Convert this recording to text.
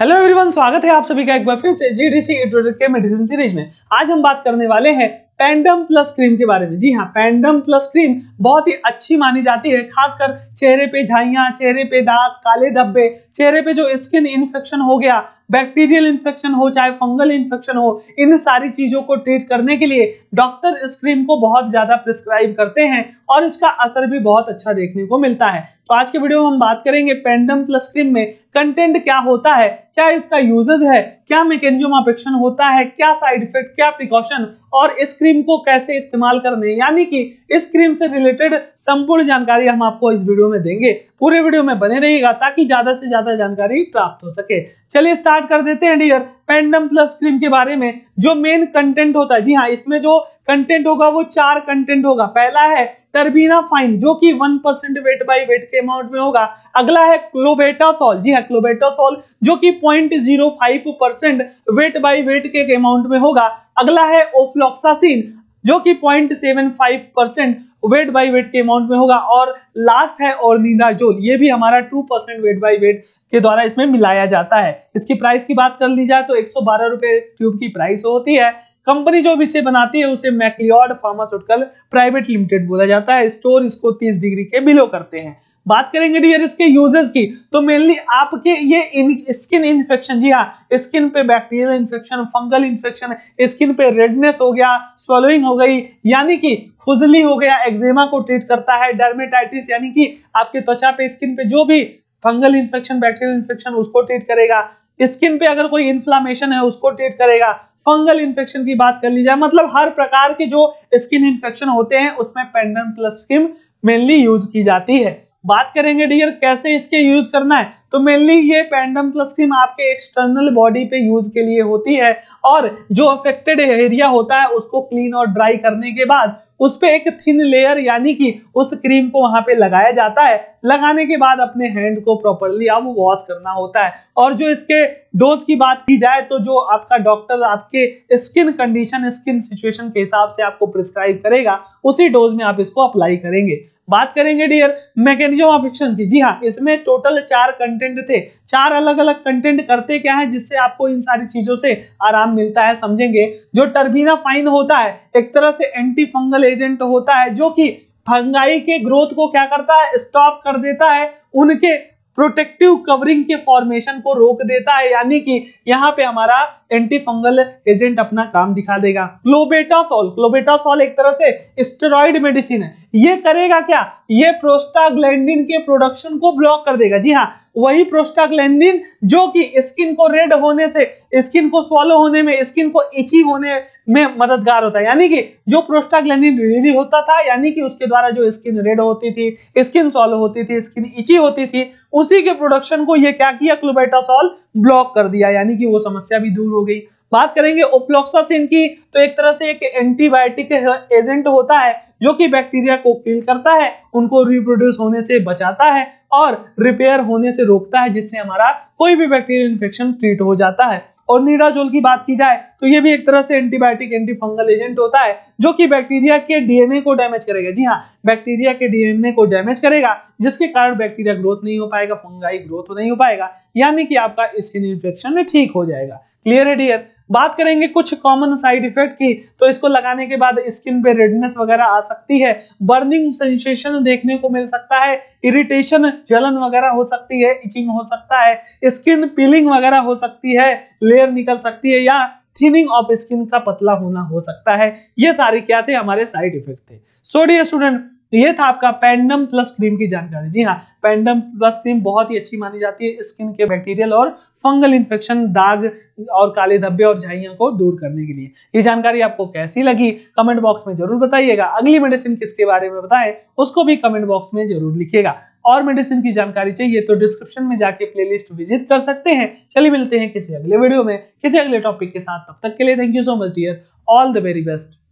hello everyone स्वागत है आप सभी का एक बार फिर से जीडीसी डी के मेडिसिन सीरीज में आज हम बात करने वाले हैं पैंडम प्लस क्रीम के बारे में जी हाँ पैंडम प्लस क्रीम बहुत ही अच्छी मानी जाती है खासकर चेहरे पे झाइया चेहरे पे दाग काले धब्बे चेहरे पे जो स्किन इन्फेक्शन हो गया बैक्टीरियल इन्फेक्शन हो चाहे फंगल इन्फेक्शन हो इन सारी चीजों को ट्रीट करने के लिए डॉक्टर इस क्रीम को बहुत ज्यादा प्रिस्क्राइब करते हैं और इसका असर भी बहुत अच्छा देखने को मिलता है तो आज के वीडियो में हम बात करेंगे पेंडम प्लस क्रीम में कंटेंट क्या होता है क्या इसका यूजेस है क्या मैकेजियम अपेक्षण होता है क्या साइड इफेक्ट क्या प्रिकॉशन और इस क्रीम को कैसे इस्तेमाल करने यानी कि इस क्रीम से रिलेटेड संपूर्ण जानकारी हम आपको इस वीडियो में देंगे पूरे वीडियो में बने रहिएगा ताकि ज्यादा से ज्यादा जानकारी प्राप्त हो सके चलिए स्टार्ट स्टार्ट कर देते हैं डियर पेंडम प्लस क्रीम के बारे में जो मेन कंटेंट होता है जी हाँ इसमें जो कंटेंट होगा वो चार कंटेंट होगा पहला है टर्बीना फाइन जो कि one percent weight by weight के अमाउंट में होगा अगला है क्लोबेटासॉल जी हाँ क्लोबेटासॉल जो कि point zero five percent weight by weight के अमाउंट में होगा अगला है ओफ्लॉक्सासिन जो कि point seven five percent weight by weight के अमाउंट में होगा और लास्ट है और ये भी हमारा two percent weight by weight के द्वारा इसमें मिलाया जाता है इसकी प्राइस की बात कर ली जाए तो एक सौ ट्यूब की प्राइस होती है कंपनी जो भी इसे बनाती है उसे मैक्लियॉर्ड फार्मास्यूटिकल प्राइवेट लिमिटेड बोला जाता है स्टोर इसको 30 डिग्री के बिलो करते हैं बात करेंगे डियर इसके यूजेस की तो मेनली आपके ये इन, स्किन इन्फेक्शन जी हाँ स्किन पे bacterial infection fungal infection skin पे रेडनेस हो गया स्वेलोइंग हो गई यानी कि खुजली हो गया एक्जेमा को ट्रीट करता है डर्मेटाइटिस यानी कि आपके त्वचा पे स्किन पे जो भी फंगल इन्फेक्शन बैक्टीरियल इन्फेक्शन उसको ट्रीट करेगा स्किन पे अगर कोई इन्फ्लामेशन है उसको ट्रीट करेगा फंगल इन्फेक्शन की बात कर ली जाए मतलब हर प्रकार के जो स्किन इन्फेक्शन होते हैं उसमें Panderm plus skin mainly use की जाती है बात करेंगे डियर कैसे इसके यूज करना है तो मेनली ये पेंडम प्लस क्रीम आपके एक्सटर्नल बॉडी पे यूज के लिए होती है और जो अफेक्टेड एरिया होता है उसको क्लीन और ड्राई करने के बाद उस पर एक थिन लेयर यानी कि उस क्रीम को वहां पे लगाया जाता है लगाने के बाद अपने हैंड को प्रॉपरली आप वॉश करना होता है और जो इसके डोज की बात की जाए तो जो आपका डॉक्टर आपके स्किन कंडीशन स्किन सिचुएशन के हिसाब से आपको प्रिस्क्राइब करेगा उसी डोज में आप इसको अप्लाई करेंगे बात करेंगे डियर मैकेनिज्म ऑफ एक्शन की जी हाँ इसमें टोटल चार कंटेंट थे चार अलग अलग कंटेंट करते क्या है जिससे आपको इन सारी चीजों से आराम मिलता है समझेंगे जो टर्बीना फाइन होता है एक तरह से एंटी फंगल एजेंट होता है जो कि फंगाई के ग्रोथ को क्या करता है स्टॉप कर देता है उनके प्रोटेक्टिव कवरिंग के फॉर्मेशन को रोक देता है यानी कि यहाँ पे हमारा एंटी फंगल एजेंट अपना काम दिखा देगा क्लोबेटासोल क्लोबेटासोल एक तरह से स्टेरॉइड मेडिसिन है ये करेगा क्या ये प्रोस्टाग्लैंडिन के प्रोडक्शन को ब्लॉक कर देगा जी हाँ वही प्रोस्टाग्लैंडिन जो कि स्किन को रेड होने से स्किन को स्वॉलो होने में स्किन को इची होने में मददगार होता है यानी कि जो प्रोस्टाग्लैंडिन रिलीज होता था यानी कि उसके द्वारा जो स्किन रेड होती थी स्किन सॉल्व होती थी स्किन इची होती थी उसी के प्रोडक्शन को यह क्या किया क्लोबेटासॉल ब्लॉक कर दिया यानी कि वो समस्या भी दूर हो गई बात करेंगे ओप्लोक्सासिन की तो एक तरह से एक एंटीबायोटिक एजेंट होता है जो कि बैक्टीरिया को किल करता है उनको रिप्रोड्यूस होने से बचाता है और रिपेयर होने से रोकता है जिससे हमारा कोई भी बैक्टीरियल इन्फेक्शन ट्रीट हो जाता है और नीडाजोल की बात की जाए तो ये भी एक तरह से एंटीबायोटिक एंटीफंगल एजेंट होता है जो कि बैक्टीरिया के डीएनए को डैमेज करेगा जी हाँ बैक्टीरिया के डीएनए को डैमेज करेगा जिसके कारण बैक्टीरिया ग्रोथ नहीं हो पाएगा फंगाई ग्रोथ नहीं हो पाएगा यानी कि आपका स्किन इन्फेक्शन में ठीक हो जाएगा क्लियर है डियर बात करेंगे कुछ कॉमन साइड इफेक्ट की तो इसको लगाने के बाद स्किन पे रेडनेस वगैरह आ सकती है बर्निंग सेंसेशन देखने को मिल सकता है इरिटेशन जलन वगैरह हो सकती है इचिंग हो सकता है स्किन पीलिंग वगैरह हो सकती है लेयर निकल सकती है या थिनिंग ऑफ स्किन का पतला होना हो सकता है ये सारे क्या थे हमारे साइड इफेक्ट थे सो डियर स्टूडेंट ये था आपका पेंडम प्लस क्रीम की जानकारी जी हाँ पेंडम प्लस क्रीम बहुत ही अच्छी मानी जाती है स्किन के बैक्टीरियल और फंगल इन्फेक्शन दाग और काले धब्बे और झाइया को दूर करने के लिए ये जानकारी आपको कैसी लगी कमेंट बॉक्स में जरूर बताइएगा अगली मेडिसिन किसके बारे में बताएं उसको भी कमेंट बॉक्स में जरूर लिखिएगा और मेडिसिन की जानकारी चाहिए तो डिस्क्रिप्शन में जाके प्लेलिस्ट विजिट कर सकते हैं चलिए मिलते हैं किसी अगले वीडियो में किसी अगले टॉपिक के साथ तब तक के लिए thank you so much dear all the very best